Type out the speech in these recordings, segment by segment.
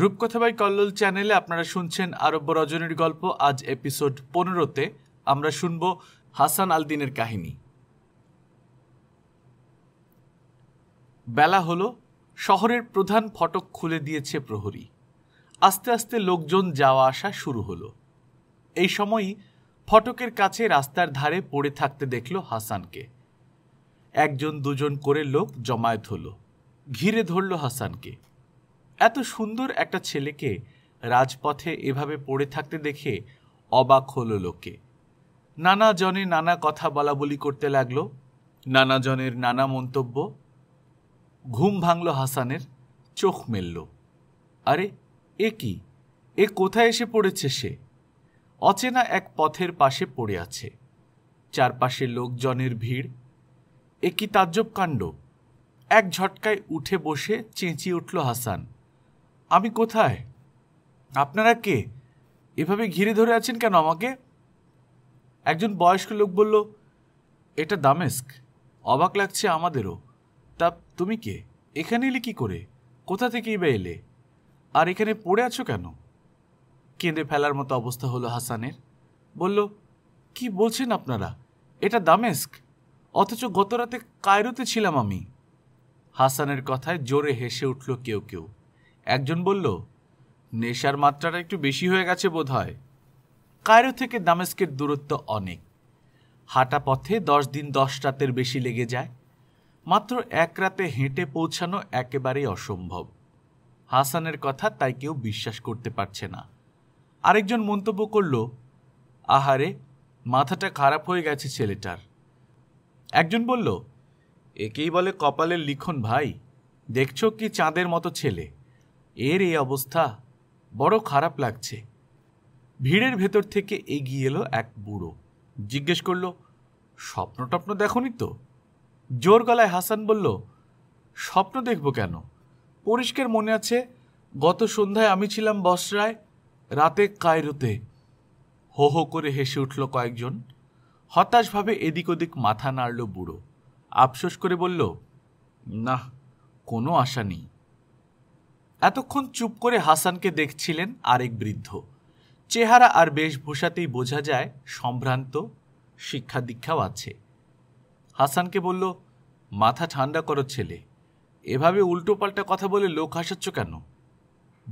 রূপকথা বাই কল্লোল চ্যানেলে আপনারা শুনছেন আরব্য রজনীর গল্প আজ এপিসোড পনেরোতে আমরা শুনব হাসান আলদিনের কাহিনী বেলা হলো শহরের প্রধান ফটক খুলে দিয়েছে প্রহরী আস্তে আস্তে লোকজন যাওয়া আসা শুরু হলো এই সময়ই ফটকের কাছে রাস্তার ধারে পড়ে থাকতে দেখল হাসানকে একজন দুজন করে লোক জমায়েত হলো ঘিরে ধরল হাসানকে এত সুন্দর একটা ছেলেকে রাজপথে এভাবে পড়ে থাকতে দেখে অবাক হলো লোকে নানা জনে নানা কথা বলা বলি করতে লাগলো নানা জনের নানা মন্তব্য ঘুম ভাঙল হাসানের চোখ মেলল আরে এ কি এ কোথায় এসে পড়েছে সে অচেনা এক পথের পাশে পড়ে আছে চারপাশে লোকজনের ভিড় এ কি তাজ্জব কাণ্ড এক ঝটকায় উঠে বসে চেঁচিয়ে উঠল হাসান আমি কোথায় আপনারা কে এভাবে ঘিরে ধরে আছেন কেন আমাকে একজন বয়স্ক লোক বলল এটা দামেস্ক অবাক লাগছে আমাদেরও তা তুমি কে এখানে এলে কী করে কোথা থেকেই বা এলে আর এখানে পড়ে আছো কেন কেঁদে ফেলার মতো অবস্থা হলো হাসানের বলল কি বলছেন আপনারা এটা দামেস্ক অথচ গতরাতে কায়রোতে ছিলাম আমি হাসানের কথায় জোরে হেসে উঠল কেউ কেউ একজন বলল নেশার মাত্রাটা একটু বেশি হয়ে গেছে বোধ হয় কায়রো থেকে দামেস্কের দূরত্ব অনেক হাঁটা পথে দশ দিন দশ রাতের বেশি লেগে যায় মাত্র এক রাতে হেঁটে পৌঁছানো একেবারেই অসম্ভব হাসানের কথা তাই কেউ বিশ্বাস করতে পারছে না আরেকজন মন্তব্য করল আহারে মাথাটা খারাপ হয়ে গেছে ছেলেটার একজন বলল একেই বলে কপালের লিখন ভাই দেখছ কি চাঁদের মতো ছেলে এর এই অবস্থা বড় খারাপ লাগছে ভিড়ের ভেতর থেকে এগিয়ে এলো এক বুড়ো জিজ্ঞেস করল স্বপ্ন টপ্ন দেখনি তো জোর গলায় হাসান বলল স্বপ্ন দেখব কেন পরিষ্কার মনে আছে গত সন্ধ্যায় আমি ছিলাম বসরায় রাতে কায়রোতে হো হো করে হেসে উঠল কয়েকজন হতাশভাবে এদিক ওদিক মাথা নাড়ল বুড়ো আফসোস করে বলল না কোনো আশা নেই এতক্ষণ চুপ করে হাসানকে দেখছিলেন আরেক বৃদ্ধ চেহারা আর বেশভূষাতেই বোঝা যায় সম্ভ্রান্ত শিক্ষা দীক্ষাও আছে হাসানকে বলল মাথা ঠান্ডা করো ছেলে এভাবে উল্টোপাল্টা কথা বলে লোক হাসাচ্ছ কেন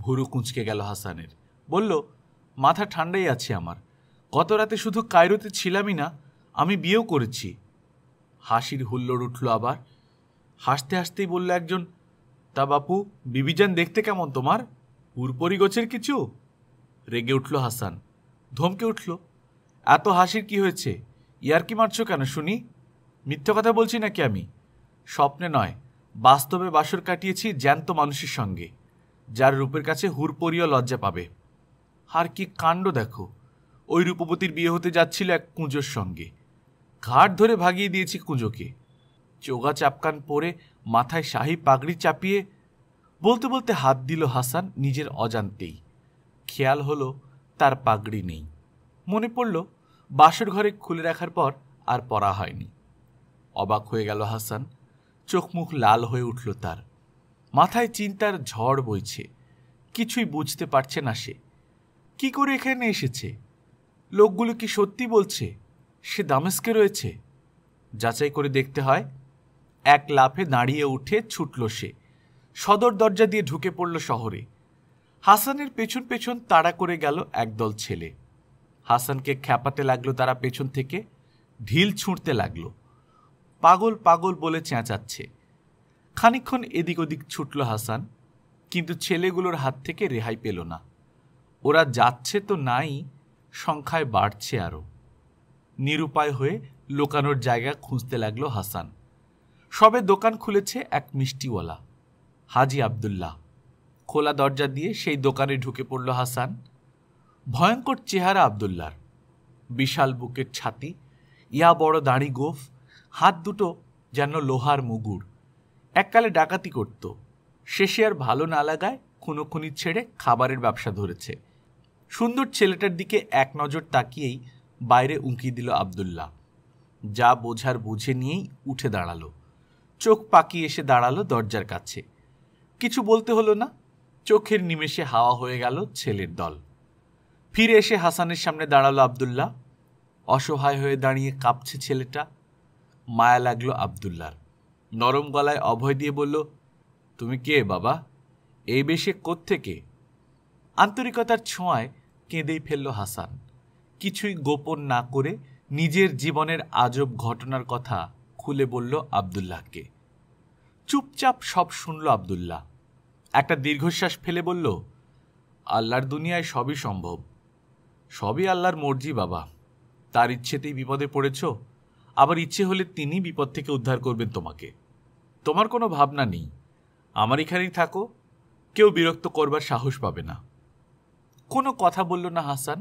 ভুরু কুঁচকে গেল হাসানের বলল মাথা ঠান্ডাই আছে আমার গত রাতে শুধু কায়রোতে ছিলামই না আমি বিয়েও করেছি হাসির হুল্লোড় উঠল আবার হাসতে হাসতেই বলল একজন তা বাপু বিবিজান দেখতে কেমন তোমার হুরপরি গোছের কিছু রেগে উঠল হাসান ধমকে উঠল এত হাসির কি হয়েছে ইয়ার কি মারছো কেন শুনি মিথ্যে কথা বলছি নাকি আমি স্বপ্নে নয় বাস্তবে বাসর কাটিয়েছি জ্যান্ত মানুষের সঙ্গে যার রূপের কাছে হুরপরিও লজ্জা পাবে আর কি কাণ্ড দেখো ওই রূপবতীর বিয়ে হতে যাচ্ছিল এক কুঁজোর সঙ্গে ঘাট ধরে ভাগিয়ে দিয়েছি কুঁজোকে চোগা চাপকান পরে মাথায় শাহি পাগড়ি চাপিয়ে বলতে বলতে হাত দিল হাসান নিজের অজান্তেই খেয়াল হলো তার পাগড়ি নেই মনে পড়ল বাসর ঘরে খুলে রাখার পর আর পড়া হয়নি অবাক হয়ে গেল হাসান চোখ মুখ লাল হয়ে উঠল তার মাথায় চিন্তার ঝড় বইছে কিছুই বুঝতে পারছে না সে কি করে এখানে এসেছে লোকগুলো কি সত্যি বলছে সে দামেস্কে রয়েছে যাচাই করে দেখতে হয় এক লাফে দাঁড়িয়ে উঠে ছুটল সে সদর দরজা দিয়ে ঢুকে পড়ল শহরে হাসানের পেছন পেছন তাড়া করে গেল একদল ছেলে হাসানকে খ্যাপাতে লাগলো তারা পেছন থেকে ঢিল ছুঁড়তে লাগল পাগল পাগল বলে চেঁচাচ্ছে খানিক্ষণ এদিক ওদিক ছুটল হাসান কিন্তু ছেলেগুলোর হাত থেকে রেহাই পেল না ওরা যাচ্ছে তো নাই সংখ্যায় বাড়ছে আরও নিরুপায় হয়ে লোকানোর জায়গা খুঁজতে লাগলো হাসান সবে দোকান খুলেছে এক মিষ্টিওয়ালা হাজি আবদুল্লাহ খোলা দরজা দিয়ে সেই দোকানে ঢুকে পড়ল হাসান ভয়ঙ্কর চেহারা আবদুল্লার বিশাল বুকের ছাতি ইয়া বড় দাড়ি গোফ হাত দুটো যেন লোহার মুগুর এককালে ডাকাতি করত শেষে আর ভালো না লাগায় খুনো খুনি ছেড়ে খাবারের ব্যবসা ধরেছে সুন্দর ছেলেটার দিকে এক নজর তাকিয়েই বাইরে উঁকি দিল আবদুল্লাহ যা বোঝার বুঝে নিয়েই উঠে দাঁড়ালো চোখ পাকিয়ে এসে দাঁড়ালো দরজার কাছে কিছু বলতে হলো না চোখের নিমেষে হাওয়া হয়ে গেল ছেলের দল ফিরে এসে হাসানের সামনে দাঁড়ালো আবদুল্লাহ অসহায় হয়ে দাঁড়িয়ে কাঁপছে ছেলেটা মায়া লাগলো আবদুল্লার নরম গলায় অভয় দিয়ে বলল তুমি কে বাবা এই বেশে কোত্থেকে আন্তরিকতার ছোঁয়ায় কেঁদেই ফেলল হাসান কিছুই গোপন না করে নিজের জীবনের আজব ঘটনার কথা খুলে বলল আবদুল্লাহকে চুপচাপ সব শুনল আবদুল্লাহ একটা দীর্ঘশ্বাস ফেলে বলল আল্লাহর দুনিয়ায় সবই সম্ভব সবই আল্লাহর মর্জি বাবা তার ইচ্ছেতেই বিপদে পড়েছ আবার ইচ্ছে হলে তিনি বিপদ থেকে উদ্ধার করবেন তোমাকে তোমার কোনো ভাবনা নেই আমার এখানেই থাকো কেউ বিরক্ত করবার সাহস পাবে না কোনো কথা বলল না হাসান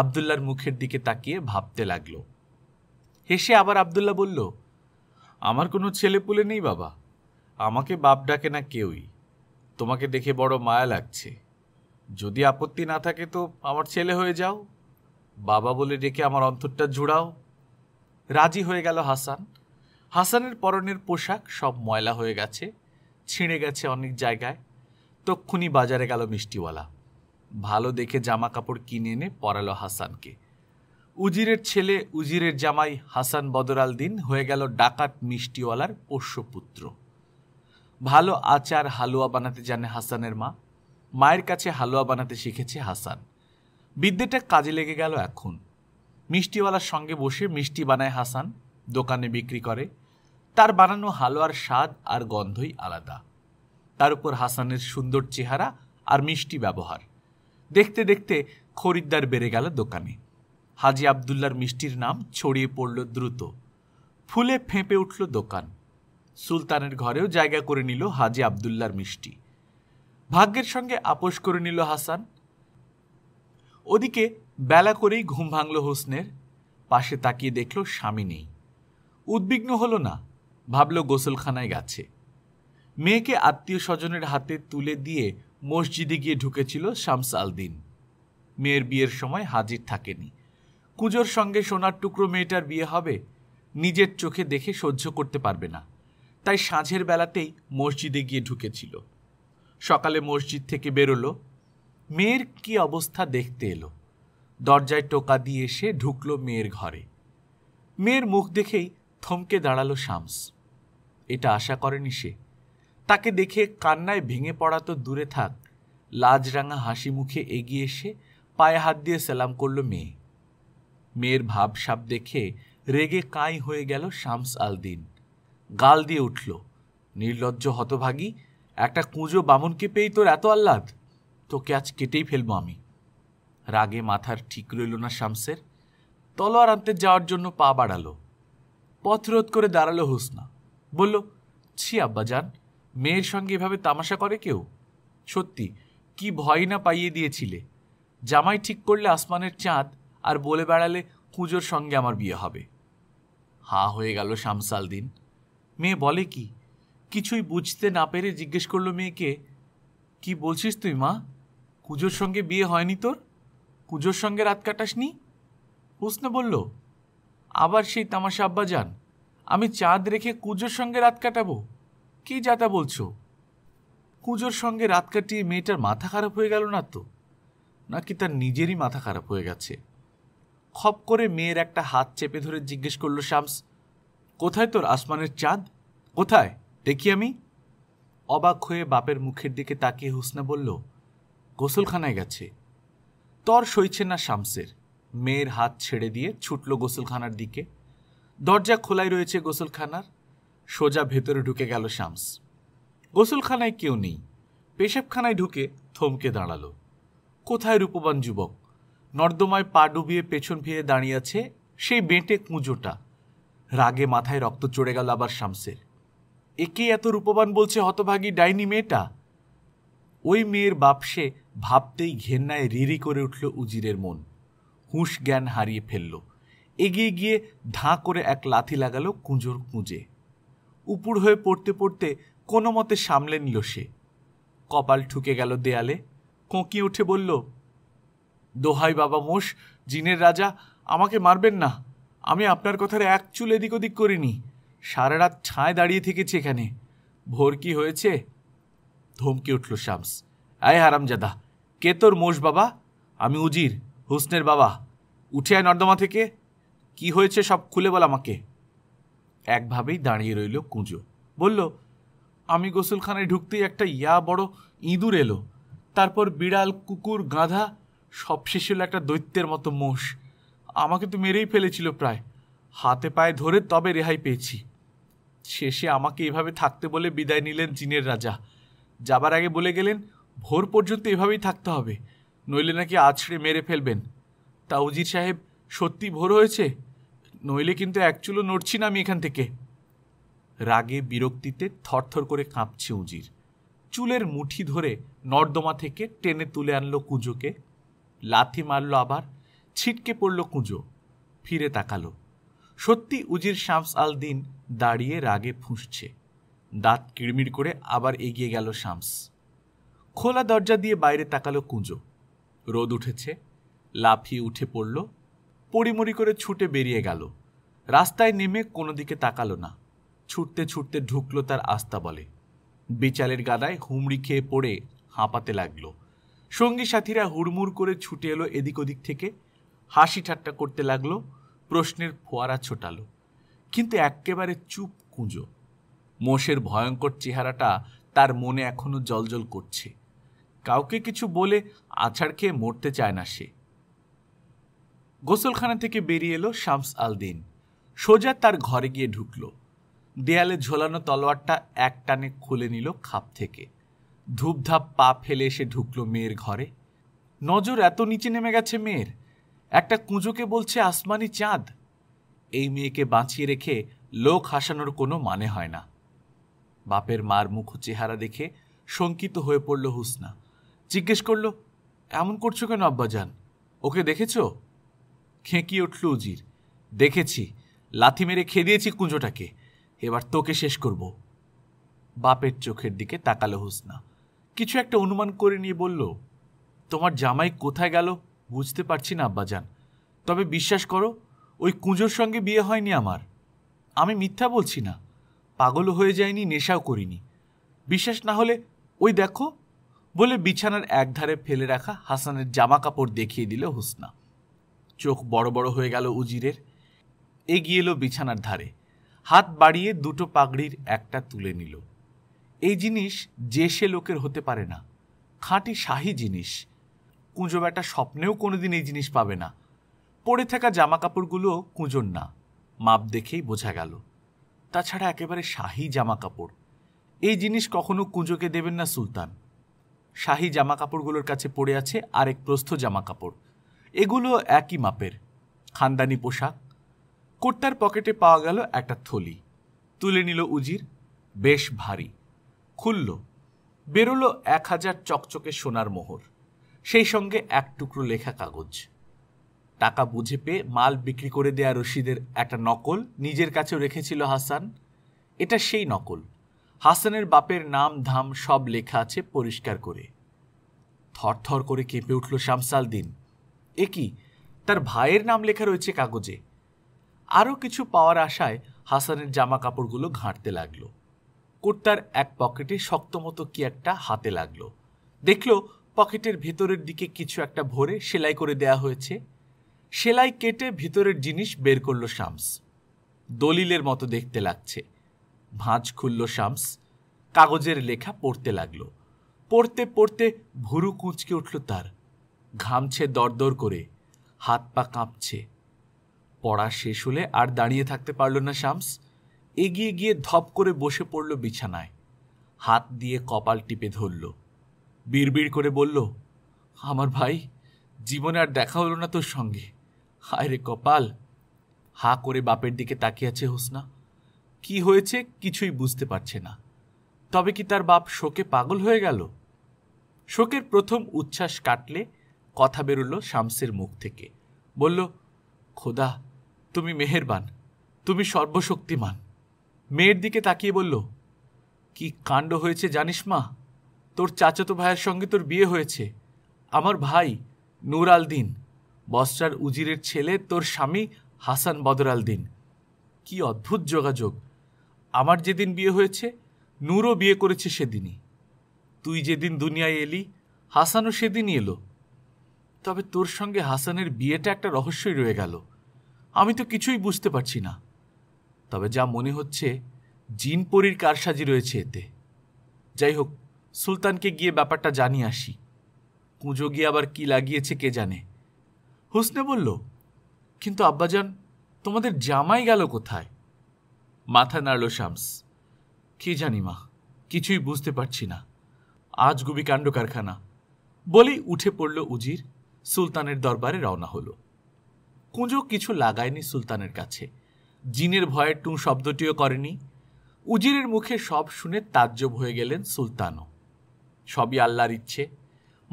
আবদুল্লার মুখের দিকে তাকিয়ে ভাবতে লাগল হেসে আবার আবদুল্লাহ বলল আমার কোনো ছেলেপুলে নেই বাবা আমাকে বাপ ডাকে না কেউই তোমাকে দেখে বড় মায়া লাগছে যদি আপত্তি না থাকে তো আমার ছেলে হয়ে যাও বাবা বলে ডেকে আমার অন্তরটা জুড়াও রাজি হয়ে গেল হাসান হাসানের পরনের পোশাক সব ময়লা হয়ে গেছে ছিঁড়ে গেছে অনেক জায়গায় তক্ষুনি বাজারে গেল মিষ্টিওয়ালা ভালো দেখে জামা কাপড় কিনে এনে পরালো হাসানকে উজিরের ছেলে উজিরের জামাই হাসান বদরাল দিন হয়ে গেল ডাকাত মিষ্টিওয়ালার পোষ্যপুত্র ভালো আচার হালুয়া বানাতে জানে হাসানের মা মায়ের কাছে হালুয়া বানাতে শিখেছে হাসান বিদ্যেটা কাজে লেগে গেল এখন মিষ্টিওয়ালার সঙ্গে বসে মিষ্টি বানায় হাসান দোকানে বিক্রি করে তার বানানো হালুয়ার স্বাদ আর গন্ধই আলাদা তার উপর হাসানের সুন্দর চেহারা আর মিষ্টি ব্যবহার দেখতে দেখতে খরিদ্দার বেড়ে গেল দোকানে হাজি আবদুল্লার মিষ্টির নাম ছড়িয়ে পড়ল দ্রুত ফুলে ফেঁপে উঠল দোকান সুলতানের ঘরেও জায়গা করে নিল হাজি আবদুল্লার মিষ্টি ভাগ্যের সঙ্গে আপোষ করে নিল হাসান ওদিকে বেলা করেই ঘুম ভাঙল হোসনের পাশে তাকিয়ে দেখল স্বামী নেই উদ্বিগ্ন হলো না ভাবল গোসলখানায় গেছে মেয়েকে আত্মীয় স্বজনের হাতে তুলে দিয়ে মসজিদে গিয়ে ঢুকেছিল শামস আল দিন মেয়ের বিয়ের সময় হাজির থাকেনি কুজোর সঙ্গে সোনার টুকরো মেয়েটার বিয়ে হবে নিজের চোখে দেখে সহ্য করতে পারবে না তাই সাঁঝের বেলাতেই মসজিদে গিয়ে ঢুকেছিল সকালে মসজিদ থেকে বেরোলো মেয়ের কি অবস্থা দেখতে এলো দরজায় টোকা দিয়ে এসে ঢুকলো মেয়ের ঘরে মেয়ের মুখ দেখেই থমকে দাঁড়ালো শামস এটা আশা করেনি সে তাকে দেখে কান্নায় ভেঙে পড়া তো দূরে থাক লাজরাঙা হাসি মুখে এগিয়ে এসে পায়ে হাত দিয়ে সেলাম করলো মেয়ে মেয়ের ভাবসাপ দেখে রেগে কাঁই হয়ে গেল শামস আল দিন গাল দিয়ে উঠল নির্লজ্জ হতভাগী একটা কুঁজো বামনকে কেঁপেই তোর এত আহ্লাদ তোকে আজ কেটেই ফেলবো আমি রাগে মাথার ঠিক রইল না শামসের তলোয়ার আনতে যাওয়ার জন্য পা বাড়ালো পথ রোধ করে দাঁড়ালো হোসনা বলল ছি আব্বা যান মেয়ের সঙ্গে এভাবে তামাশা করে কেউ সত্যি কি ভয় না পাইয়ে দিয়েছিলে জামাই ঠিক করলে আসমানের চাঁদ আর বলে বেড়ালে কুজোর সঙ্গে আমার বিয়ে হবে হা হয়ে গেল দিন মেয়ে বলে কি কিছুই বুঝতে না পেরে জিজ্ঞেস করলো মেয়েকে কি বলছিস তুই মা কুজোর সঙ্গে বিয়ে হয়নি তোর কুজোর সঙ্গে রাত কাটাসনি হুসনে বলল আবার সেই তামাশা আব্বা যান আমি চাঁদ রেখে কুজোর সঙ্গে রাত কাটাবো কি যাতা বলছো কুজোর সঙ্গে রাত কাটিয়ে মেয়েটার মাথা খারাপ হয়ে গেল না তো নাকি তার নিজেরই মাথা খারাপ হয়ে গেছে খপ করে মেয়ের একটা হাত চেপে ধরে জিজ্ঞেস করল শামস কোথায় তোর আসমানের চাঁদ কোথায় দেখি আমি অবাক হয়ে বাপের মুখের দিকে তাকিয়ে হুসনা বলল গোসলখানায় গেছে তর সইছে না শামসের মেয়ের হাত ছেড়ে দিয়ে ছুটল গোসলখানার দিকে দরজা খোলাই রয়েছে গোসলখানার সোজা ভেতরে ঢুকে গেল শামস গোসলখানায় কেউ নেই পেশাবখানায় ঢুকে থমকে দাঁড়ালো কোথায় রূপবান যুবক নর্দমায় পা ডুবিয়ে পেছন ফিরে দাঁড়িয়ে আছে সেই বেঁটে কুঁজোটা রাগে মাথায় রক্ত চড়ে গেল আবার শামসের একে এত রূপবান বলছে হতভাগী ডাইনি মেয়েটা ওই মেয়ের বাপসে ভাবতেই ঘেন্নায় রিরি করে উঠল উজিরের মন হুঁশ জ্ঞান হারিয়ে ফেলল এগিয়ে গিয়ে ধাঁ করে এক লাথি লাগালো কুঁজোর কুঁজে উপুর হয়ে পড়তে পড়তে কোনো মতে সামলে নিল সে কপাল ঠুকে গেল দেয়ালে কোঁকি উঠে বলল দোহাই বাবা মোষ জিনের রাজা আমাকে মারবেন না আমি আপনার কথার এক চুল এদিক ওদিক করিনি সারা রাত ছায় দাঁড়িয়ে থেকেছি এখানে ভোর কি হয়েছে ধমকে উঠল শামস আয় হারামজাদা কে তোর মোষ বাবা আমি উজির হুসনের বাবা উঠে আয় নর্দমা থেকে কি হয়েছে সব খুলে বল আমাকে একভাবেই দাঁড়িয়ে রইল কুঁজো বলল আমি গোসলখানায় ঢুকতেই একটা ইয়া বড় ইঁদুর এলো তারপর বিড়াল কুকুর গাধা শেষ হলো একটা দৈত্যের মতো মোষ আমাকে তো মেরেই ফেলেছিল প্রায় হাতে পায়ে ধরে তবে রেহাই পেয়েছি শেষে আমাকে এভাবে থাকতে বলে বিদায় নিলেন চীনের রাজা যাবার আগে বলে গেলেন ভোর পর্যন্ত এভাবেই থাকতে হবে নইলে নাকি আছড়ে মেরে ফেলবেন তা উজির সাহেব সত্যি ভোর হয়েছে নইলে কিন্তু একচুলো নড়ছি না আমি এখান থেকে রাগে বিরক্তিতে থরথর করে কাঁপছে উজির চুলের মুঠি ধরে নর্দমা থেকে টেনে তুলে আনলো কুজোকে লাথি মারল আবার ছিটকে পড়ল কুঁজো ফিরে তাকালো সত্যি উজির শামস আল দিন দাঁড়িয়ে রাগে ফুঁসছে দাঁত কিড়মিড় করে আবার এগিয়ে গেল শামস খোলা দরজা দিয়ে বাইরে তাকালো কুঁজো রোদ উঠেছে লাফিয়ে উঠে পড়ল পরিমরি করে ছুটে বেরিয়ে গেল রাস্তায় নেমে কোনো দিকে তাকালো না ছুটতে ছুটতে ঢুকলো তার আস্তা বলে বিচালের গাদায় হুমড়ি খেয়ে পড়ে হাঁপাতে লাগলো সঙ্গী সাথীরা হুড়মুড় করে ছুটে এলো এদিক ওদিক থেকে হাসি ঠাট্টা করতে লাগলো প্রশ্নের ফোয়ারা ছোটালো কিন্তু একেবারে চুপ কুঁজো মোষের ভয়ঙ্কর চেহারাটা তার মনে এখনো জলজল করছে কাউকে কিছু বলে আছাড় খেয়ে মরতে চায় না সে গোসলখানা থেকে বেরিয়ে এলো শামস আল দিন সোজা তার ঘরে গিয়ে ঢুকলো দেয়ালে ঝোলানো তলোয়ারটা এক টানে খুলে নিল খাপ থেকে ধূপধাপ পা ফেলে সে ঢুকলো মেয়ের ঘরে নজর এত নিচে নেমে গেছে মেয়ের একটা কুঁজোকে বলছে আসমানি চাঁদ এই মেয়েকে বাঁচিয়ে রেখে লোক হাসানোর কোনো মানে হয় না বাপের মার মুখ চেহারা দেখে শঙ্কিত হয়ে পড়ল হুসনা জিজ্ঞেস করল এমন করছো কেন আব্বাজান ওকে দেখেছ খেঁকিয়ে উঠল উজির দেখেছি লাথি মেরে খেয়ে দিয়েছি কুঁজোটাকে এবার তোকে শেষ করব বাপের চোখের দিকে তাকালো হুসনা কিছু একটা অনুমান করে নিয়ে বলল তোমার জামাই কোথায় গেল বুঝতে পারছি না আব্বাজান তবে বিশ্বাস করো ওই কুঁজোর সঙ্গে বিয়ে হয়নি আমার আমি মিথ্যা বলছি না পাগল হয়ে যায়নি নেশাও করিনি বিশ্বাস না হলে ওই দেখো বলে বিছানার একধারে ফেলে রাখা হাসানের জামা কাপড় দেখিয়ে দিল হোসনা চোখ বড় বড় হয়ে গেল উজিরের এগিয়ে এলো বিছানার ধারে হাত বাড়িয়ে দুটো পাগড়ির একটা তুলে নিল এই জিনিস যে সে লোকের হতে পারে না খাঁটি শাহী জিনিস কুঁজো ব্যাটা স্বপ্নেও কোনোদিন এই জিনিস পাবে না পড়ে থাকা জামা কাপড়গুলো কুঁজোর না মাপ দেখেই বোঝা গেল তাছাড়া একেবারে শাহী জামা কাপড় এই জিনিস কখনো কুঁজোকে দেবেন না সুলতান শাহী জামা কাপড়গুলোর কাছে পড়ে আছে আরেক প্রস্থ জামা কাপড় এগুলো একই মাপের খানদানি পোশাক কর্তার পকেটে পাওয়া গেল একটা থলি তুলে নিল উজির বেশ ভারী খুলল বেরোলো এক হাজার চকচকে সোনার মোহর সেই সঙ্গে এক টুকরো লেখা কাগজ টাকা বুঝে পেয়ে মাল বিক্রি করে দেয়া রশিদের একটা নকল নিজের কাছেও রেখেছিল হাসান এটা সেই নকল হাসানের বাপের নাম ধাম সব লেখা আছে পরিষ্কার করে থরথর করে কেঁপে উঠল শামসাল দিন এ কি তার ভাইয়ের নাম লেখা রয়েছে কাগজে আরও কিছু পাওয়ার আশায় হাসানের জামা কাপড়গুলো ঘাঁটতে লাগলো কুর্তার এক পকেটে শক্তমতো কি একটা হাতে লাগলো দেখল পকেটের ভেতরের দিকে কিছু একটা ভরে সেলাই করে দেয়া হয়েছে সেলাই কেটে ভিতরের জিনিস বের করলো শামস দলিলের মতো দেখতে লাগছে ভাঁজ খুলল শামস কাগজের লেখা পড়তে লাগলো পড়তে পড়তে ভুরু কুঁচকে উঠল তার ঘামছে দরদর করে হাত পা কাঁপছে পড়া শেষ হলে আর দাঁড়িয়ে থাকতে পারল না শামস এগিয়ে গিয়ে ধপ করে বসে পড়ল বিছানায় হাত দিয়ে কপাল টিপে ধরল বিড়বিড় করে বলল আমার ভাই জীবনে আর দেখা হলো না তোর সঙ্গে হায় রে কপাল হা করে বাপের দিকে তাকিয়ে আছে হোসনা কি হয়েছে কিছুই বুঝতে পারছে না তবে কি তার বাপ শোকে পাগল হয়ে গেল শোকের প্রথম উচ্ছ্বাস কাটলে কথা বেরোল শামসের মুখ থেকে বলল খোদা তুমি মেহেরবান তুমি সর্বশক্তিমান মেয়ের দিকে তাকিয়ে বলল কি কাণ্ড হয়েছে জানিস মা তোর চাচাতো ভাইয়ের সঙ্গে তোর বিয়ে হয়েছে আমার ভাই নুর আল দিন বস্টার উজিরের ছেলে তোর স্বামী হাসান বদর আল দিন কি অদ্ভুত যোগাযোগ আমার যেদিন বিয়ে হয়েছে নূরও বিয়ে করেছে সেদিনই তুই যেদিন দুনিয়ায় এলি হাসানও সেদিনই এলো তবে তোর সঙ্গে হাসানের বিয়েটা একটা রহস্যই রয়ে গেল আমি তো কিছুই বুঝতে পারছি না তবে যা মনে হচ্ছে জিনপরির কারসাজি রয়েছে এতে যাই হোক সুলতানকে গিয়ে ব্যাপারটা জানি আসি কুঁজো গিয়ে আবার কি লাগিয়েছে কে জানে হুসনে বলল কিন্তু আব্বাজান তোমাদের জামাই গেল কোথায় মাথা নাড়ল শামস কি জানি মা কিছুই বুঝতে পারছি না আজ গুবি কাণ্ড কারখানা বলেই উঠে পড়ল উজির সুলতানের দরবারে রওনা হলো কুঁজো কিছু লাগায়নি সুলতানের কাছে জিনের ভয়ে টু শব্দটিও করেনি উজিরের মুখে সব শুনে তাজ্জব হয়ে গেলেন সুলতানও সবই আল্লাহর ইচ্ছে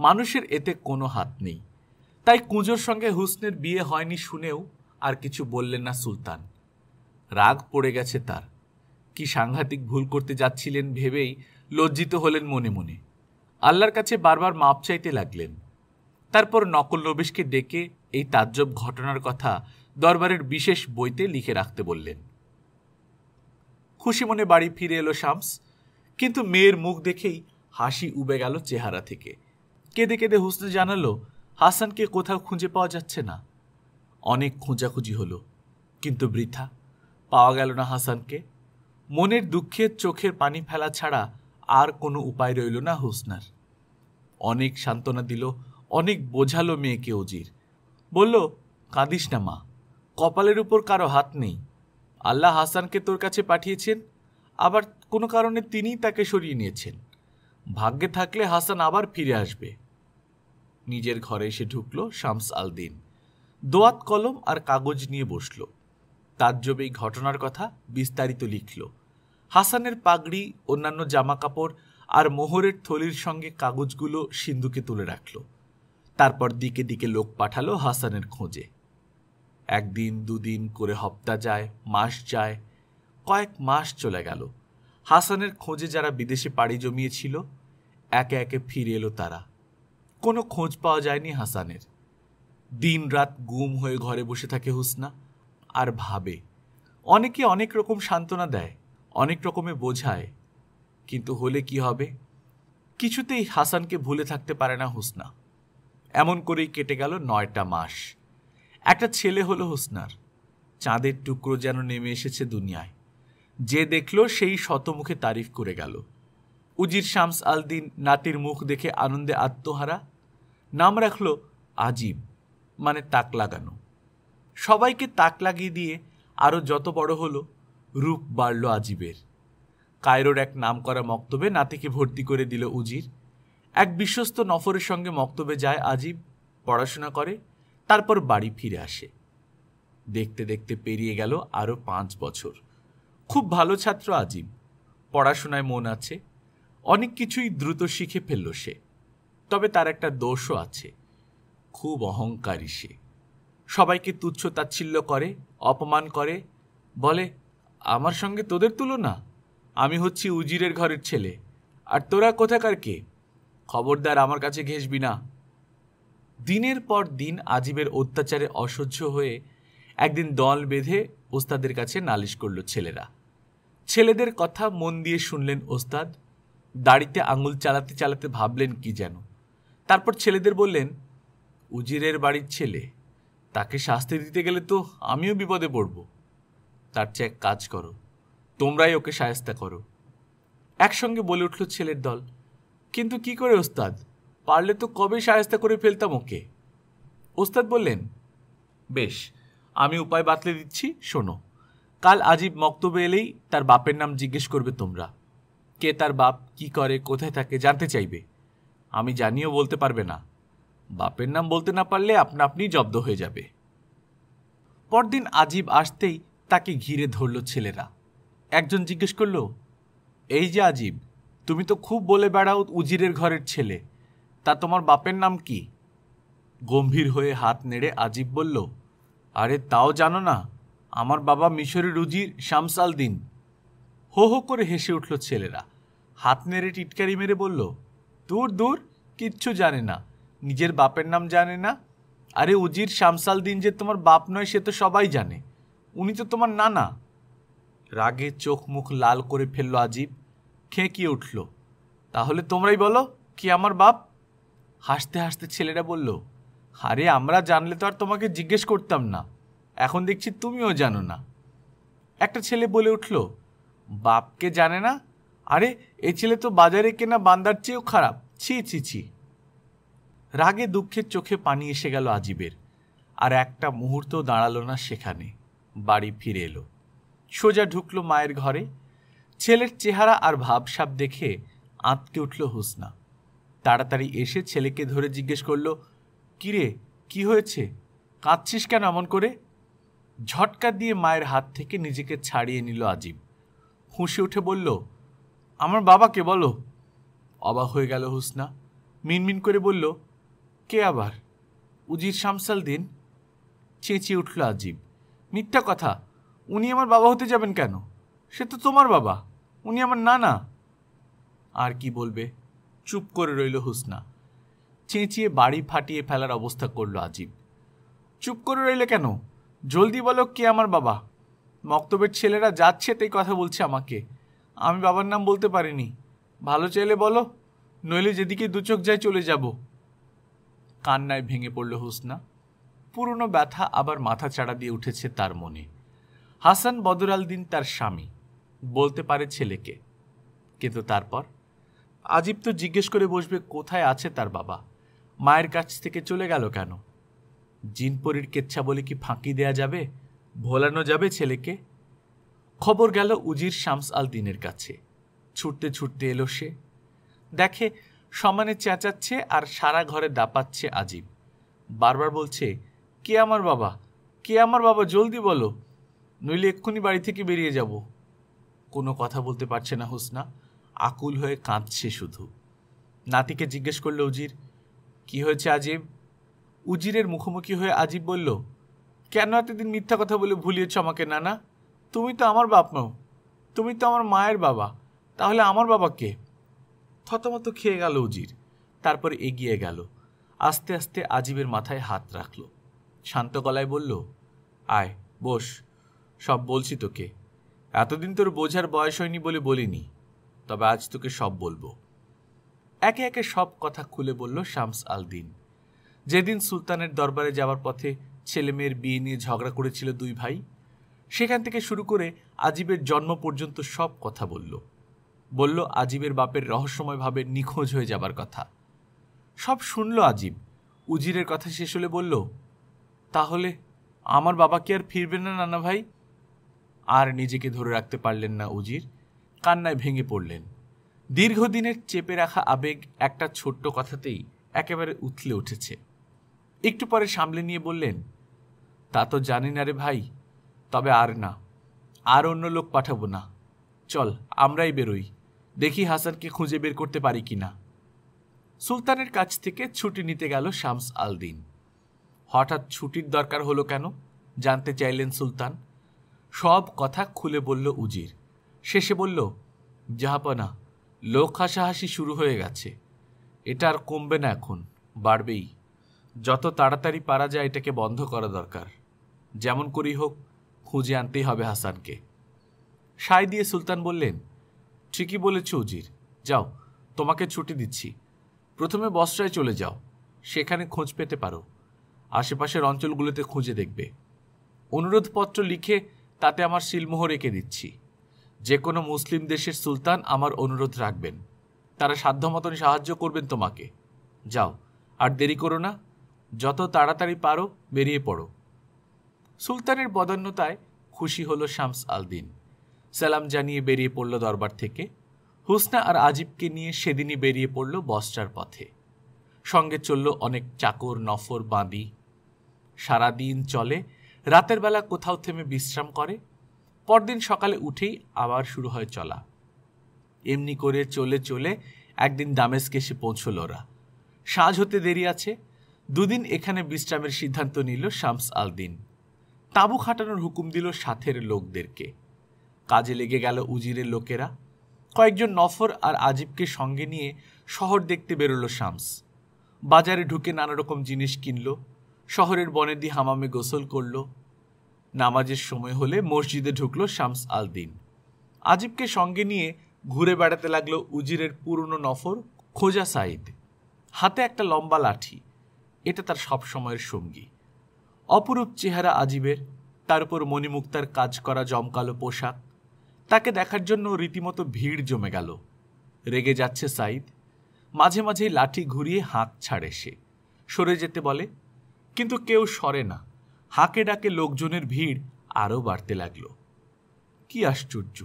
মানুষের এতে কোনো হাত নেই তাই কুঁজোর সঙ্গে হুসনের বিয়ে হয়নি শুনেও আর কিছু বললেন না সুলতান রাগ পড়ে গেছে তার কি সাংঘাতিক ভুল করতে যাচ্ছিলেন ভেবেই লজ্জিত হলেন মনে মনে আল্লাহর কাছে বারবার মাপ চাইতে লাগলেন তারপর নকল নবিশকে ডেকে এই তাজ্জব ঘটনার কথা দরবারের বিশেষ বইতে লিখে রাখতে বললেন খুশি মনে বাড়ি ফিরে এলো শামস কিন্তু মেয়ের মুখ দেখেই হাসি উবে গেল চেহারা থেকে কেঁদে কেঁদে হুসনে জানালো হাসানকে কোথাও খুঁজে পাওয়া যাচ্ছে না অনেক খোঁজাখুঁজি হলো কিন্তু বৃথা পাওয়া গেল না হাসানকে মনের দুঃখে চোখের পানি ফেলা ছাড়া আর কোনো উপায় রইল না হুসনার অনেক সান্ত্বনা দিল অনেক বোঝালো মেয়েকে অজির বলল কাঁদিস না মা কপালের উপর কারো হাত নেই আল্লাহ হাসানকে তোর কাছে পাঠিয়েছেন আবার কোনো কারণে তিনিই তাকে সরিয়ে নিয়েছেন ভাগ্যে থাকলে হাসান আবার ফিরে আসবে নিজের ঘরে এসে ঢুকল শামস আল দিন দোয়াত কলম আর কাগজ নিয়ে বসল তার এই ঘটনার কথা বিস্তারিত লিখল হাসানের পাগড়ি অন্যান্য জামা কাপড় আর মোহরের থলির সঙ্গে কাগজগুলো সিন্ধুকে তুলে রাখল তারপর দিকে দিকে লোক পাঠালো হাসানের খোঁজে একদিন দুদিন করে হপ্তা যায় মাস যায় কয়েক মাস চলে গেল হাসানের খোঁজে যারা বিদেশে পাড়ি জমিয়েছিল একে একে ফিরে এলো তারা কোনো খোঁজ পাওয়া যায়নি হাসানের দিন রাত গুম হয়ে ঘরে বসে থাকে হুসনা আর ভাবে অনেকে অনেক রকম সান্ত্বনা দেয় অনেক রকমে বোঝায় কিন্তু হলে কি হবে কিছুতেই হাসানকে ভুলে থাকতে পারে না হুসনা এমন করেই কেটে গেল নয়টা মাস একটা ছেলে হলো হোসনার চাঁদের টুকরো যেন নেমে এসেছে দুনিয়ায় যে দেখল সেই শতমুখে তারিফ করে গেল উজির শামস আলদিন নাতির মুখ দেখে আনন্দে আত্মহারা নাম রাখল আজিব মানে তাক লাগানো সবাইকে তাক লাগিয়ে দিয়ে আরও যত বড় হলো রূপ বাড়ল আজিবের কায়রোর এক নাম করা মক্তবে নাতিকে ভর্তি করে দিল উজির এক বিশ্বস্ত নফরের সঙ্গে মক্তবে যায় আজিব পড়াশোনা করে তারপর বাড়ি ফিরে আসে দেখতে দেখতে পেরিয়ে গেল আরও পাঁচ বছর খুব ভালো ছাত্র আজিম পড়াশোনায় মন আছে অনেক কিছুই দ্রুত শিখে ফেলল সে তবে তার একটা দোষও আছে খুব অহংকারী সে সবাইকে তুচ্ছ তাচ্ছিল্য করে অপমান করে বলে আমার সঙ্গে তোদের তুলনা আমি হচ্ছি উজিরের ঘরের ছেলে আর তোরা কোথাকার কে খবরদার আমার কাছে ঘেসবি না দিনের পর দিন আজিবের অত্যাচারে অসহ্য হয়ে একদিন দল বেঁধে ওস্তাদের কাছে নালিশ করল ছেলেরা ছেলেদের কথা মন দিয়ে শুনলেন ওস্তাদ দাড়িতে আঙুল চালাতে চালাতে ভাবলেন কি যেন তারপর ছেলেদের বললেন উজিরের বাড়ির ছেলে তাকে শাস্তি দিতে গেলে তো আমিও বিপদে পড়ব তার চেয়ে এক কাজ করো তোমরাই ওকে সায়স্তা করো একসঙ্গে বলে উঠল ছেলের দল কিন্তু কি করে ওস্তাদ পারলে তো কবে সায়স্তা করে ফেলতাম ওকে ওস্তাদ বললেন বেশ আমি উপায় বাতলে দিচ্ছি শোনো কাল আজিব মক্তবে এলেই তার বাপের নাম জিজ্ঞেস করবে তোমরা কে তার বাপ কি করে কোথায় থাকে জানতে চাইবে আমি জানিও বলতে পারবে না বাপের নাম বলতে না পারলে আপনা আপনি জব্দ হয়ে যাবে পরদিন আজিব আসতেই তাকে ঘিরে ধরল ছেলেরা একজন জিজ্ঞেস করল এই যে আজিব তুমি তো খুব বলে বেড়াও উজিরের ঘরের ছেলে তা তোমার বাপের নাম কি গম্ভীর হয়ে হাত নেড়ে আজিব বলল আরে তাও জানো না আমার বাবা মিশরি রুজির শামসাল দিন হো হো করে হেসে উঠল ছেলেরা হাত নেড়ে টিটকারি মেরে বলল দূর দূর কিচ্ছু জানে না নিজের বাপের নাম জানে না আরে উজির শামসাল দিন যে তোমার বাপ নয় সে তো সবাই জানে উনি তো তোমার নানা রাগে চোখ মুখ লাল করে ফেলল আজিব খেঁকিয়ে উঠল তাহলে তোমরাই বলো কি আমার বাপ হাসতে হাসতে ছেলেরা বলল আরে আমরা জানলে তো আর তোমাকে জিজ্ঞেস করতাম না এখন দেখছি তুমিও জানো না একটা ছেলে বলে উঠল বাপকে জানে না আরে এ ছেলে তো বাজারে কেনা বান্দার চেয়েও খারাপ ছি ছি ছি রাগে দুঃখের চোখে পানি এসে গেল আজিবের আর একটা মুহূর্ত দাঁড়ালো না সেখানে বাড়ি ফিরে এলো সোজা ঢুকলো মায়ের ঘরে ছেলের চেহারা আর ভাবসাব দেখে আঁতকে উঠল হুসনা তাড়াতাড়ি এসে ছেলেকে ধরে জিজ্ঞেস করল কিরে কি হয়েছে কাঁদছিস কেন এমন করে ঝটকা দিয়ে মায়ের হাত থেকে নিজেকে ছাড়িয়ে নিল আজিব হুঁসে উঠে বলল আমার বাবাকে বলো অবাক হয়ে গেল হুসনা মিনমিন করে বলল কে আবার উজির শামসাল দিন চেঁচিয়ে উঠল আজিব মিথ্যা কথা উনি আমার বাবা হতে যাবেন কেন সে তো তোমার বাবা উনি আমার না না আর কি বলবে চুপ করে রইল হুসনা চেঁচিয়ে বাড়ি ফাটিয়ে ফেলার অবস্থা করল আজিব চুপ করে রইলে কেন জলদি বলো কে আমার বাবা মক্তবের ছেলেরা যাচ্ছে তাই কথা বলছে আমাকে আমি বাবার নাম বলতে পারিনি ভালো চাইলে বলো নইলে যেদিকে চোখ যায় চলে যাব কান্নায় ভেঙে পড়ল হুসনা পুরনো ব্যথা আবার মাথা চাড়া দিয়ে উঠেছে তার মনে হাসান বদর আল দিন তার স্বামী বলতে পারে ছেলেকে কিন্তু তারপর আজিব তো জিজ্ঞেস করে বসবে কোথায় আছে তার বাবা মায়ের কাছ থেকে চলে গেল কেন জিনপরির কেচ্ছা বলে কি ফাঁকি দেয়া যাবে ভোলানো যাবে ছেলেকে খবর গেল উজির শামস আল দিনের কাছে ছুটতে ছুটতে এলো সে দেখে সমানে চেঁচাচ্ছে আর সারা ঘরে দাপাচ্ছে আজিব বারবার বলছে কে আমার বাবা কে আমার বাবা জলদি বলো নইলে এক্ষুনি বাড়ি থেকে বেরিয়ে যাব কোনো কথা বলতে পারছে না হোসনা আকুল হয়ে কাঁদছে শুধু নাতিকে জিজ্ঞেস করল উজির কি হয়েছে আজিব উজিরের মুখোমুখি হয়ে আজিব বলল কেন এতদিন মিথ্যা কথা বলে ভুলিয়েছ আমাকে নানা তুমি তো আমার বাপ মাও তুমি তো আমার মায়ের বাবা তাহলে আমার বাবা কে থতমত খেয়ে গেল উজির তারপর এগিয়ে গেল আস্তে আস্তে আজিবের মাথায় হাত রাখল শান্ত গলায় বলল আয় বস সব বলছি তোকে এতদিন তোর বোঝার বয়স হয়নি বলে বলিনি তবে আজ তোকে সব বলবো একে একে সব কথা খুলে বলল শামস আল দিন যেদিন সুলতানের দরবারে যাওয়ার পথে ছেলে মেয়ের বিয়ে নিয়ে ঝগড়া করেছিল দুই ভাই সেখান থেকে শুরু করে আজিবের জন্ম পর্যন্ত সব কথা বলল বলল আজিবের বাপের রহস্যময়ভাবে নিখোঁজ হয়ে যাবার কথা সব শুনল আজিব উজিরের কথা শেষ হলে বলল তাহলে আমার বাবা কি আর ফিরবে না নানা ভাই আর নিজেকে ধরে রাখতে পারলেন না উজির কান্নায় ভেঙে পড়লেন দীর্ঘদিনের চেপে রাখা আবেগ একটা ছোট্ট কথাতেই একেবারে উথলে উঠেছে একটু পরে সামলে নিয়ে বললেন তা তো জানি না রে ভাই তবে আর না আর অন্য লোক পাঠাবো না চল আমরাই বেরোই দেখি হাসানকে খুঁজে বের করতে পারি কি না সুলতানের কাছ থেকে ছুটি নিতে গেল শামস আলদিন হঠাৎ ছুটির দরকার হলো কেন জানতে চাইলেন সুলতান সব কথা খুলে বলল উজির শেষে বলল জাহাপানা লোক হাসাহাসি শুরু হয়ে গেছে এটা আর কমবে না এখন বাড়বেই যত তাড়াতাড়ি পারা যায় এটাকে বন্ধ করা দরকার যেমন করেই হোক খুঁজে আনতেই হবে হাসানকে সায় দিয়ে সুলতান বললেন ঠিকই বলেছ উজির যাও তোমাকে ছুটি দিচ্ছি প্রথমে বস্ত্রায় চলে যাও সেখানে খোঁজ পেতে পারো আশেপাশের অঞ্চলগুলোতে খুঁজে দেখবে অনুরোধপত্র লিখে তাতে আমার সিলমোহর রেখে দিচ্ছি যে কোনো মুসলিম দেশের সুলতান আমার অনুরোধ রাখবেন তারা সাধ্যমতন সাহায্য করবেন তোমাকে যাও আর দেরি করো না যত তাড়াতাড়ি পারো বেরিয়ে পড়ো সুলতানের বদান্যতায় খুশি হল শামস আলদিন সালাম জানিয়ে বেরিয়ে পড়ল দরবার থেকে হুসনা আর আজিবকে নিয়ে সেদিনই বেরিয়ে পড়ল বস্টার পথে সঙ্গে চলল অনেক চাকর নফর বাঁদি সারাদিন চলে রাতের বেলা কোথাও থেমে বিশ্রাম করে পরদিন সকালে উঠেই আবার শুরু হয় চলা এমনি করে চলে চলে একদিন দামেস্কে এসে পৌঁছল ওরা সাজ হতে দেরি আছে দুদিন এখানে বিশ্রামের সিদ্ধান্ত নিল শামস আল দিন তাঁবু খাটানোর হুকুম দিল সাথের লোকদেরকে কাজে লেগে গেল উজিরের লোকেরা কয়েকজন নফর আর আজিবকে সঙ্গে নিয়ে শহর দেখতে বেরোলো শামস বাজারে ঢুকে নানা রকম জিনিস কিনল শহরের বনেদি হামামে গোসল করলো নামাজের সময় হলে মসজিদে ঢুকল শামস আল দিন আজিবকে সঙ্গে নিয়ে ঘুরে বেড়াতে লাগলো উজিরের পুরনো নফর খোজা সাইদ হাতে একটা লম্বা লাঠি এটা তার সবসময়ের সঙ্গী অপরূপ চেহারা আজিবের তার উপর মণিমুক্তার কাজ করা জমকালো পোশাক তাকে দেখার জন্য রীতিমতো ভিড় জমে গেল রেগে যাচ্ছে সাইদ মাঝে মাঝেই লাঠি ঘুরিয়ে হাত ছাড়ে সে সরে যেতে বলে কিন্তু কেউ সরে না হাঁকে ডাকে লোকজনের ভিড় আরও বাড়তে লাগল কি আশ্চর্য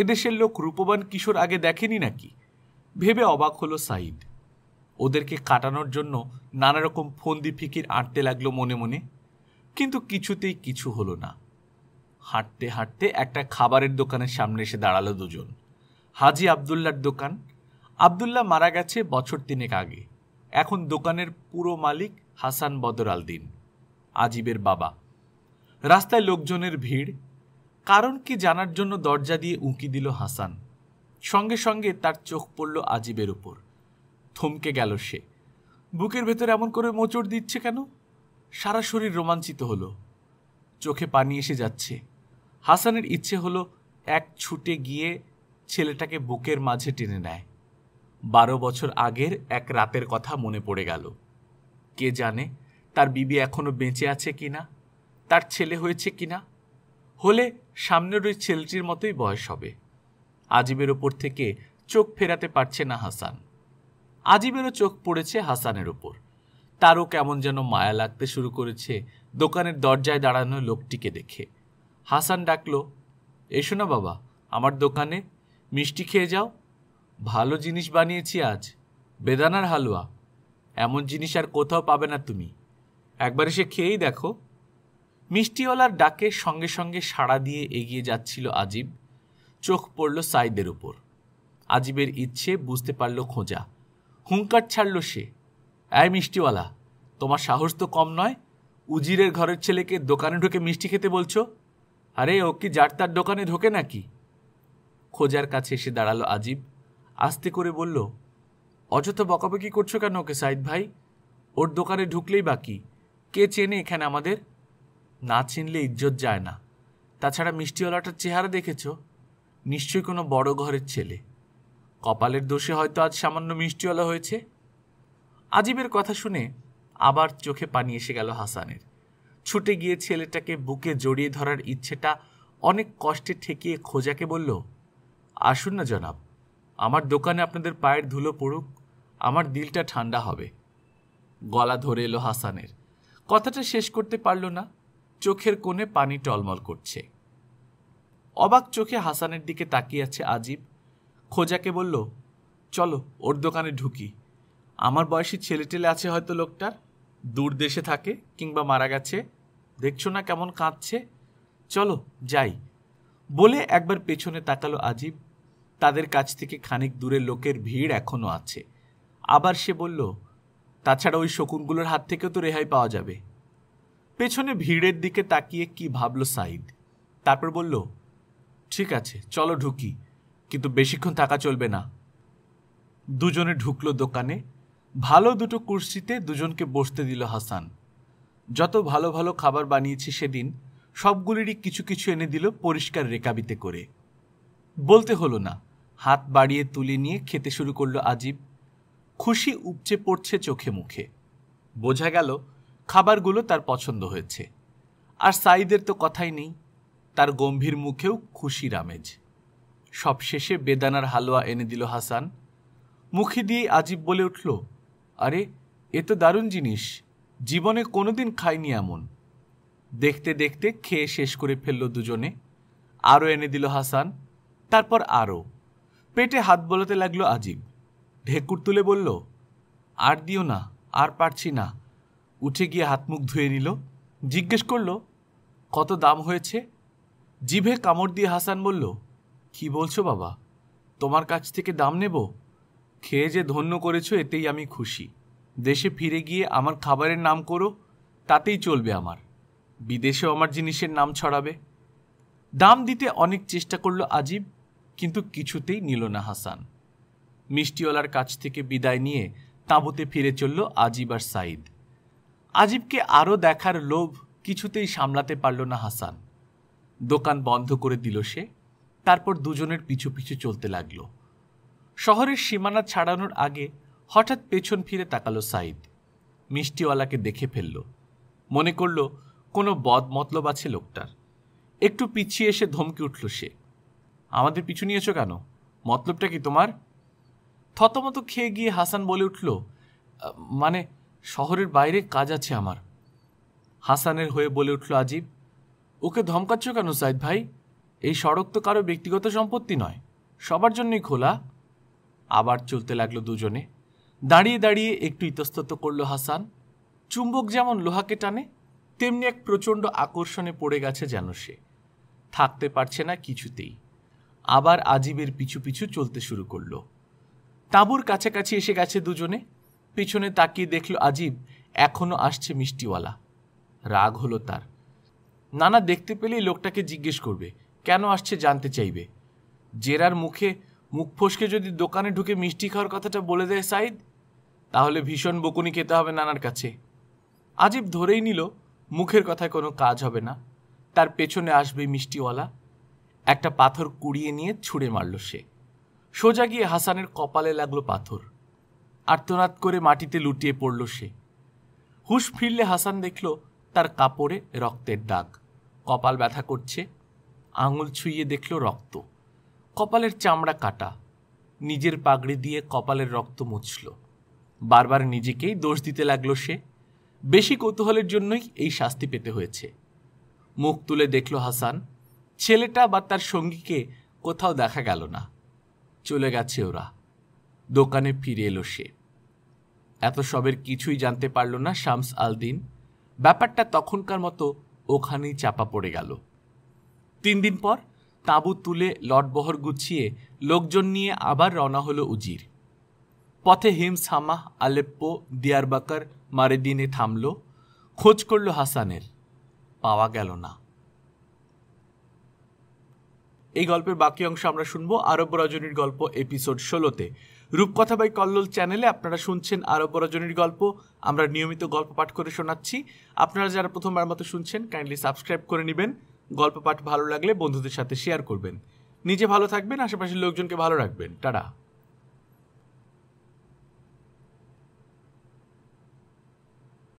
এদেশের লোক রূপবান কিশোর আগে দেখেনি নাকি ভেবে অবাক হলো সাইদ ওদেরকে কাটানোর জন্য নানা রকম ফন্দি ফিকির আঁটতে লাগলো মনে মনে কিন্তু কিছুতেই কিছু হলো না হাঁটতে হাঁটতে একটা খাবারের দোকানের সামনে এসে দাঁড়ালো দুজন হাজি আবদুল্লার দোকান আবদুল্লাহ মারা গেছে বছর তিনেক আগে এখন দোকানের পুরো মালিক হাসান বদর আলদিন আজিবের বাবা রাস্তায় লোকজনের ভিড় কারণ কি জানার জন্য দরজা দিয়ে উঁকি দিল হাসান সঙ্গে সঙ্গে তার চোখ পড়ল আজিবের উপর থমকে গেল সে বুকের ভেতর এমন করে মোচড় দিচ্ছে কেন সারা শরীর রোমাঞ্চিত হলো চোখে পানি এসে যাচ্ছে হাসানের ইচ্ছে হলো এক ছুটে গিয়ে ছেলেটাকে বুকের মাঝে টেনে নেয় বারো বছর আগের এক রাতের কথা মনে পড়ে গেল কে জানে তার বিবি এখনও বেঁচে আছে কি না তার ছেলে হয়েছে কি না হলে সামনের ওই ছেলেটির মতোই বয়স হবে আজিবের ওপর থেকে চোখ ফেরাতে পারছে না হাসান আজিবেরও চোখ পড়েছে হাসানের ওপর তারও কেমন যেন মায়া লাগতে শুরু করেছে দোকানের দরজায় দাঁড়ানো লোকটিকে দেখে হাসান ডাকল এসো না বাবা আমার দোকানে মিষ্টি খেয়ে যাও ভালো জিনিস বানিয়েছি আজ বেদানার হালুয়া এমন জিনিস আর কোথাও পাবে না তুমি একবার এসে খেয়েই দেখো মিষ্টিওয়ালার ডাকে সঙ্গে সঙ্গে সাড়া দিয়ে এগিয়ে যাচ্ছিল আজিব চোখ পড়ল সাইদের উপর আজিবের ইচ্ছে বুঝতে পারল খোঁজা হুঙ্কার ছাড়ল সে অ্যায় মিষ্টিওয়ালা তোমার সাহস তো কম নয় উজিরের ঘরের ছেলেকে দোকানে ঢুকে মিষ্টি খেতে বলছো আরে ও কি যার তার দোকানে ঢোকে নাকি খোঁজার কাছে এসে দাঁড়ালো আজিব আস্তে করে বলল অযথা বকাবকি করছো কেন ওকে সাইদ ভাই ওর দোকানে ঢুকলেই বাকি কে চেনে এখানে আমাদের না চিনলে ইজ্জত যায় না তাছাড়া মিষ্টিওয়ালাটার চেহারা দেখেছ নিশ্চয়ই কোনো বড় ঘরের ছেলে কপালের দোষে হয়তো আজ সামান্য মিষ্টিওয়ালা হয়েছে আজিবের কথা শুনে আবার চোখে পানি এসে গেল হাসানের ছুটে গিয়ে ছেলেটাকে বুকে জড়িয়ে ধরার ইচ্ছেটা অনেক কষ্টে ঠেকিয়ে খোঁজাকে বলল আসুন না জনাব আমার দোকানে আপনাদের পায়ের ধুলো পড়ুক আমার দিলটা ঠান্ডা হবে গলা ধরে এলো হাসানের কথাটা শেষ করতে পারল না চোখের কোণে পানি টলমল করছে অবাক চোখে হাসানের দিকে তাকিয়ে আছে আজিব খোঁজাকে বলল চলো ওর দোকানে ঢুকি আমার বয়সী ছেলেটেলে আছে হয়তো লোকটার দূর দেশে থাকে কিংবা মারা গেছে দেখছো না কেমন কাঁদছে চলো যাই বলে একবার পেছনে তাকালো আজিব তাদের কাছ থেকে খানিক দূরে লোকের ভিড় এখনও আছে আবার সে বলল তাছাড়া ওই শকুনগুলোর হাত থেকেও তো রেহাই পাওয়া যাবে পেছনে ভিড়ের দিকে তাকিয়ে কি ভাবল সাইদ তারপর বলল ঠিক আছে চলো ঢুকি কিন্তু বেশিক্ষণ থাকা চলবে না দুজনে ঢুকলো দোকানে ভালো দুটো কুর্সিতে দুজনকে বসতে দিল হাসান যত ভালো ভালো খাবার বানিয়েছি সেদিন সবগুলিরই কিছু কিছু এনে দিল পরিষ্কার রেকাবিতে করে বলতে হলো না হাত বাড়িয়ে তুলে নিয়ে খেতে শুরু করলো আজিব খুশি উপচে পড়ছে চোখে মুখে বোঝা গেল খাবারগুলো তার পছন্দ হয়েছে আর সাইদের তো কথাই নেই তার গম্ভীর মুখেও খুশির আমেজ সবশেষে বেদানার হালুয়া এনে দিল হাসান মুখে দিয়ে আজীব বলে উঠল আরে এ তো দারুণ জিনিস জীবনে কোনোদিন খাইনি এমন দেখতে দেখতে খেয়ে শেষ করে ফেলল দুজনে আরও এনে দিল হাসান তারপর আরও পেটে হাত বলাতে লাগলো আজিব ঢেকুর তুলে বলল আর দিও না আর পারছি না উঠে গিয়ে হাত মুখ ধুয়ে নিল জিজ্ঞেস করল কত দাম হয়েছে জিভে কামড় দিয়ে হাসান বলল কি বলছো বাবা তোমার কাছ থেকে দাম নেব খেয়ে যে ধন্য করেছো এতেই আমি খুশি দেশে ফিরে গিয়ে আমার খাবারের নাম করো তাতেই চলবে আমার বিদেশেও আমার জিনিসের নাম ছড়াবে দাম দিতে অনেক চেষ্টা করলো আজিব কিন্তু কিছুতেই নিল না হাসান মিষ্টিওয়ালার কাছ থেকে বিদায় নিয়ে তাঁবুতে ফিরে চলল আজিব আর সাইদ আজিবকে আরও দেখার লোভ কিছুতেই সামলাতে পারল না হাসান দোকান বন্ধ করে দিল সে তারপর দুজনের পিছু পিছু চলতে লাগলো শহরের সীমানা ছাড়ানোর আগে হঠাৎ পেছন ফিরে তাকালো সাইদ মিষ্টিওয়ালাকে দেখে ফেলল মনে করল কোনো বদ মতলব আছে লোকটার একটু পিছিয়ে এসে ধমকে উঠল সে আমাদের পিছু নিয়েছো কেন মতলবটা কি তোমার থতমত খেয়ে গিয়ে হাসান বলে উঠল মানে শহরের বাইরে কাজ আছে আমার হাসানের হয়ে বলে উঠল আজিব ওকে ধমকাচ্ছ কেন সাইদ ভাই এই সড়ক তো কারো ব্যক্তিগত সম্পত্তি নয় সবার জন্যই খোলা আবার চলতে লাগলো দুজনে দাঁড়িয়ে দাঁড়িয়ে একটু ইতস্তত করল হাসান চুম্বক যেমন লোহাকে টানে তেমনি এক প্রচণ্ড আকর্ষণে পড়ে গেছে যেন সে থাকতে পারছে না কিছুতেই আবার আজিবের পিছু পিছু চলতে শুরু করলো তাঁবুর কাছাকাছি এসে গেছে দুজনে পিছনে তাকিয়ে দেখল আজীব এখনও আসছে মিষ্টিওয়ালা রাগ হলো তার নানা দেখতে পেলেই লোকটাকে জিজ্ঞেস করবে কেন আসছে জানতে চাইবে জেরার মুখে মুখ ফসকে যদি দোকানে ঢুকে মিষ্টি খাওয়ার কথাটা বলে দেয় সাইদ তাহলে ভীষণ বকুনি খেতে হবে নানার কাছে আজীব ধরেই নিল মুখের কথায় কোনো কাজ হবে না তার পেছনে আসবে মিষ্টিওয়ালা একটা পাথর কুড়িয়ে নিয়ে ছুঁড়ে মারল সে সোজা গিয়ে হাসানের কপালে লাগলো পাথর আর্তনাদ করে মাটিতে লুটিয়ে পড়ল সে হুশ ফিরলে হাসান দেখল তার কাপড়ে রক্তের দাগ কপাল ব্যথা করছে আঙুল ছুঁয়ে দেখল রক্ত কপালের চামড়া কাটা নিজের পাগড়ি দিয়ে কপালের রক্ত মুছল বারবার নিজেকেই দোষ দিতে লাগলো সে বেশি কৌতূহলের জন্যই এই শাস্তি পেতে হয়েছে মুখ তুলে দেখল হাসান ছেলেটা বা তার সঙ্গীকে কোথাও দেখা গেল না চলে গেছে ওরা দোকানে ফিরে এলো সে এত সবের কিছুই জানতে পারল না শামস আলদিন ব্যাপারটা তখনকার মতো ওখানেই চাপা পড়ে গেল তিন দিন পর তাঁবু তুলে লটবহর গুছিয়ে লোকজন নিয়ে আবার রওনা হলো উজির পথে সামাহ আলেপ্পো দিয়ারবাকার মারেদিনে থামল খোঁজ করল হাসানের পাওয়া গেল না এই গল্পের বাকি অংশ আমরা শুনবো আরব্য রজনীর গল্প এপিসোড ষোলোতে রূপকথা বাই কল্লোল চ্যানেলে আপনারা শুনছেন আরব্য রজনীর গল্প আমরা নিয়মিত গল্প পাঠ করে শোনাচ্ছি আপনারা যারা প্রথমবার মতো শুনছেন কাইন্ডলি সাবস্ক্রাইব করে নেবেন গল্প পাঠ ভালো লাগলে বন্ধুদের সাথে শেয়ার করবেন নিজে ভালো থাকবেন আশেপাশের লোকজনকে ভালো রাখবেন টাটা